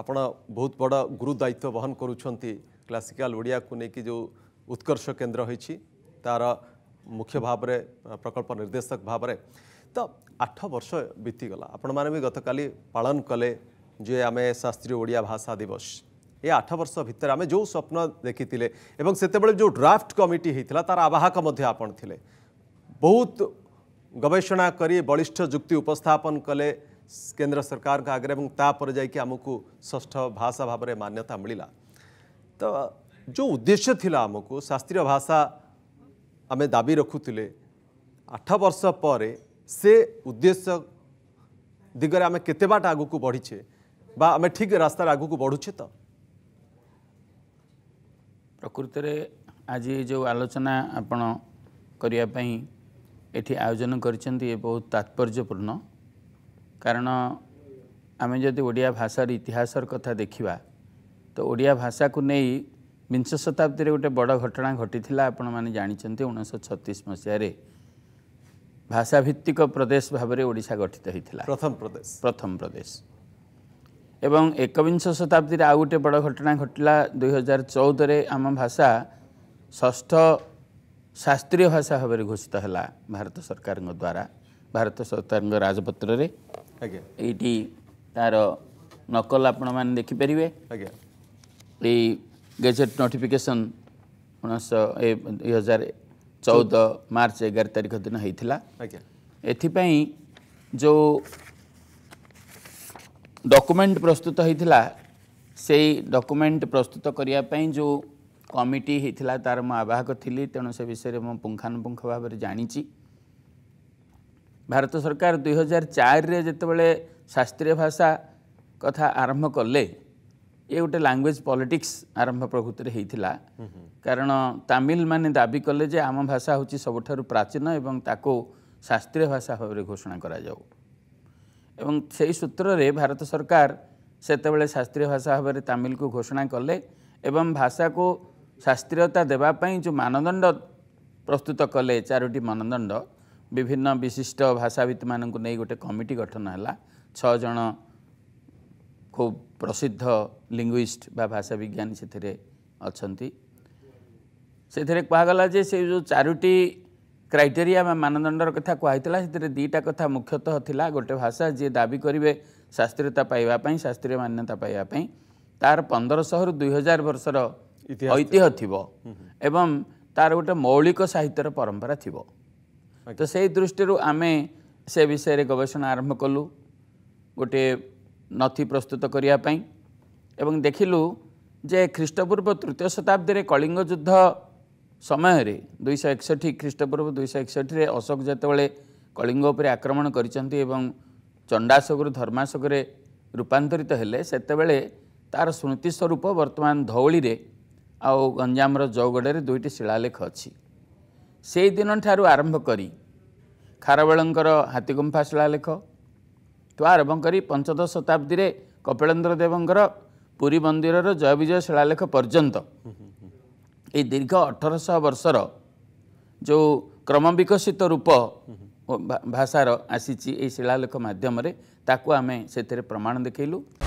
ଆପଣ ବହୁତ ବଡ଼ ଗୁରୁ ଦାୟିତ୍ୱ ବହନ କରୁଛନ୍ତି କ୍ଲାସିକାଲ ଓଡ଼ିଆକୁ ନେଇକି ଯେଉଁ ଉତ୍କର୍ଷ କେନ୍ଦ୍ର ହୋଇଛି ତା'ର ମୁଖ୍ୟ ଭାବରେ ପ୍ରକଳ୍ପ ନିର୍ଦ୍ଦେଶକ ଭାବରେ ତ ଆଠ ବର୍ଷ ବିତିଗଲା ଆପଣମାନେ ବି ଗତକାଲି ପାଳନ କଲେ ଯେ ଆମେ ଶାସ୍ତ୍ରୀୟ ଓଡ଼ିଆ ଭାଷା ଦିବସ ଏ ଆଠ ବର୍ଷ ଭିତରେ ଆମେ ଯେଉଁ ସ୍ୱପ୍ନ ଦେଖିଥିଲେ ଏବଂ ସେତେବେଳେ ଯେଉଁ ଡ୍ରାଫ୍ଟ କମିଟି ହେଇଥିଲା ତା'ର ଆବାହକ ମଧ୍ୟ ଆପଣ ଥିଲେ ବହୁତ ଗବେଷଣା କରି ବଳିଷ୍ଠ ଯୁକ୍ତି ଉପସ୍ଥାପନ କଲେ କେନ୍ଦ୍ର ସରକାରଙ୍କ ଆଗରେ ଏବଂ ତାପରେ ଯାଇକି ଆମକୁ ଷଷ୍ଠ ଭାଷା ଭାବରେ ମାନ୍ୟତା ମିଳିଲା ତ ଯେଉଁ ଉଦ୍ଦେଶ୍ୟ ଥିଲା ଆମକୁ ଶାସ୍ତ୍ରୀୟ ଭାଷା ଆମେ ଦାବି ରଖୁଥିଲେ ଆଠ ବର୍ଷ ପରେ ସେ ଉଦ୍ଦେଶ୍ୟ ଦିଗରେ ଆମେ କେତେ ବାଟ ଆଗକୁ ବଢ଼ିଛେ ବା ଆମେ ଠିକ୍ ରାସ୍ତାରେ ଆଗକୁ ବଢ଼ୁଛେ ତ ପ୍ରକୃତରେ ଆଜି ଯେଉଁ ଆଲୋଚନା ଆପଣ କରିବା ପାଇଁ ଏଠି ଆୟୋଜନ କରିଛନ୍ତି ଏ ବହୁତ ତାତ୍ପର୍ଯ୍ୟପୂର୍ଣ୍ଣ କାରଣ ଆମେ ଯଦି ଓଡ଼ିଆ ଭାଷାର ଇତିହାସର କଥା ଦେଖିବା ତ ଓଡ଼ିଆ ଭାଷାକୁ ନେଇ ବିଂଶ ଶତାବ୍ଦୀରେ ଗୋଟେ ବଡ଼ ଘଟଣା ଘଟିଥିଲା ଆପଣମାନେ ଜାଣିଛନ୍ତି ଉଣେଇଶହ ଛତିଶ ମସିହାରେ ଭାଷାଭିତ୍ତିକ ପ୍ରଦେଶ ଭାବରେ ଓଡ଼ିଶା ଗଠିତ ହୋଇଥିଲା ପ୍ରଥମ ପ୍ରଦେଶ ପ୍ରଥମ ପ୍ରଦେଶ ଏବଂ ଏକବିଂଶ ଶତାବ୍ଦୀରେ ଆଉ ଗୋଟେ ବଡ଼ ଘଟଣା ଘଟିଲା ଦୁଇହଜାର ଚଉଦରେ ଆମ ଭାଷା ଷଷ୍ଠ ଶାସ୍ତ୍ରୀୟ ଭାଷା ଭାବରେ ଘୋଷିତ ହେଲା ଭାରତ ସରକାରଙ୍କ ଦ୍ୱାରା ଭାରତ ସରକାରଙ୍କ ରାଜପତ୍ରରେ ଏଇଠି ତାର ନକଲ ଆପଣମାନେ ଦେଖିପାରିବେ ଏଇ ଗେଜେଟ୍ ନୋଟିଫିକେସନ୍ ଉଣେଇଶହ ଦୁଇ ହଜାର ଚଉଦ ମାର୍ଚ୍ଚ ଏଗାର ତାରିଖ ଦିନ ହେଇଥିଲା ଏଥିପାଇଁ ଯେଉଁ ଡକୁମେଣ୍ଟ ପ୍ରସ୍ତୁତ ହେଇଥିଲା ସେଇ ଡକୁମେଣ୍ଟ ପ୍ରସ୍ତୁତ କରିବା ପାଇଁ ଯେଉଁ କମିଟି ହେଇଥିଲା ତାର ମୁଁ ଆବାହକ ଥିଲି ତେଣୁ ସେ ବିଷୟରେ ମୁଁ ପୁଙ୍ଖାନୁପୁଙ୍ଖ ଭାବରେ ଜାଣିଛି ଭାରତ ସରକାର ଦୁଇହଜାର ଚାରିରେ ଯେତେବେଳେ ଶାସ୍ତ୍ରୀୟ ଭାଷା କଥା ଆରମ୍ଭ କଲେ ଇଏ ଗୋଟେ ଲାଙ୍ଗୁଏଜ୍ ପଲିଟିକ୍ସ ଆରମ୍ଭ ପ୍ରଭୃତିରେ ହେଇଥିଲା କାରଣ ତାମିଲମାନେ ଦାବି କଲେ ଯେ ଆମ ଭାଷା ହେଉଛି ସବୁଠାରୁ ପ୍ରାଚୀନ ଏବଂ ତାକୁ ଶାସ୍ତ୍ରୀୟ ଭାଷା ଭାବରେ ଘୋଷଣା କରାଯାଉ ଏବଂ ସେହି ସୂତ୍ରରେ ଭାରତ ସରକାର ସେତେବେଳେ ଶାସ୍ତ୍ରୀୟ ଭାଷା ଭାବରେ ତାମିଲକୁ ଘୋଷଣା କଲେ ଏବଂ ଭାଷାକୁ ଶାସ୍ତ୍ରୀୟତା ଦେବା ପାଇଁ ଯେଉଁ ମାନଦଣ୍ଡ ପ୍ରସ୍ତୁତ କଲେ ଚାରୋଟି ମାନଦଣ୍ଡ ବିଭିନ୍ନ ବିଶିଷ୍ଟ ଭାଷାବିତ୍ମାନଙ୍କୁ ନେଇ ଗୋଟେ କମିଟି ଗଠନ ହେଲା ଛଅ ଜଣ ଖୁବ୍ ପ୍ରସିଦ୍ଧ ଲିଙ୍ଗୁଇଷ୍ଟ ବା ଭାଷା ବିଜ୍ଞାନୀ ସେଥିରେ ଅଛନ୍ତି ସେଥିରେ କୁହାଗଲା ଯେ ସେ ଯେଉଁ ଚାରୋଟି କ୍ରାଇଟେରିଆ ବା ମାନଦଣ୍ଡର କଥା କୁହାହେଇଥିଲା ସେଥିରେ ଦୁଇଟା କଥା ମୁଖ୍ୟତଃ ଥିଲା ଗୋଟେ ଭାଷା ଯିଏ ଦାବି କରିବେ ଶାସ୍ତ୍ରୀୟତା ପାଇବା ପାଇଁ ଶାସ୍ତ୍ରୀୟ ମାନ୍ୟତା ପାଇବା ପାଇଁ ତା'ର ପନ୍ଦରଶହରୁ ଦୁଇ ହଜାର ବର୍ଷର ଐତିହ୍ୟ ଥିବ ଏବଂ ତା'ର ଗୋଟେ ମୌଳିକ ସାହିତ୍ୟର ପରମ୍ପରା ଥିବ ତ ସେଇ ଦୃଷ୍ଟିରୁ ଆମେ ସେ ବିଷୟରେ ଗବେଷଣା ଆରମ୍ଭ କଲୁ ଗୋଟିଏ ନଥି ପ୍ରସ୍ତୁତ କରିବା ପାଇଁ ଏବଂ ଦେଖିଲୁ ଯେ ଖ୍ରୀଷ୍ଟପୂର୍ବ ତୃତୀୟ ଶତାବ୍ଦୀରେ କଳିଙ୍ଗ ଯୁଦ୍ଧ ସମୟରେ ଦୁଇଶହ ଏକଷଠି ଖ୍ରୀଷ୍ଟପୂର୍ବ ଦୁଇଶହ ଏକଷଠିରେ ଅଶୋକ ଯେତେବେଳେ କଳିଙ୍ଗ ଉପରେ ଆକ୍ରମଣ କରିଛନ୍ତି ଏବଂ ଚଣ୍ଡାଶୋକରୁ ଧର୍ମାଶୋକରେ ରୂପାନ୍ତରିତ ହେଲେ ସେତେବେଳେ ତା'ର ସ୍ମୃତି ସ୍ୱରୂପ ବର୍ତ୍ତମାନ ଧଉଳିରେ ଆଉ ଗଞ୍ଜାମର ଜୌଗଡ଼ରେ ଦୁଇଟି ଶିଳାଲେଖ ଅଛି ସେଇ ଦିନ ଠାରୁ ଆରମ୍ଭ କରି ଖାରବେଳଙ୍କର ହାତୀଗୁମ୍ଫା ଶିଳାଲେଖ ଠୁ ଆରମ୍ଭ କରି ପଞ୍ଚଦଶ ଶତାବ୍ଦୀରେ କପିଳେନ୍ଦ୍ର ଦେବଙ୍କର ପୁରୀ ମନ୍ଦିରର ଜୟ ବିଜୟ ଶିଳାଲେଖ ପର୍ଯ୍ୟନ୍ତ ଏଇ ଦୀର୍ଘ ଅଠରଶହ ବର୍ଷର ଯେଉଁ କ୍ରମବିକଶିତ ରୂପ ଭାଷାର ଆସିଛି ଏଇ ଶିଳାଲେଖ ମାଧ୍ୟମରେ ତାକୁ ଆମେ ସେଥିରେ ପ୍ରମାଣ ଦେଖାଇଲୁ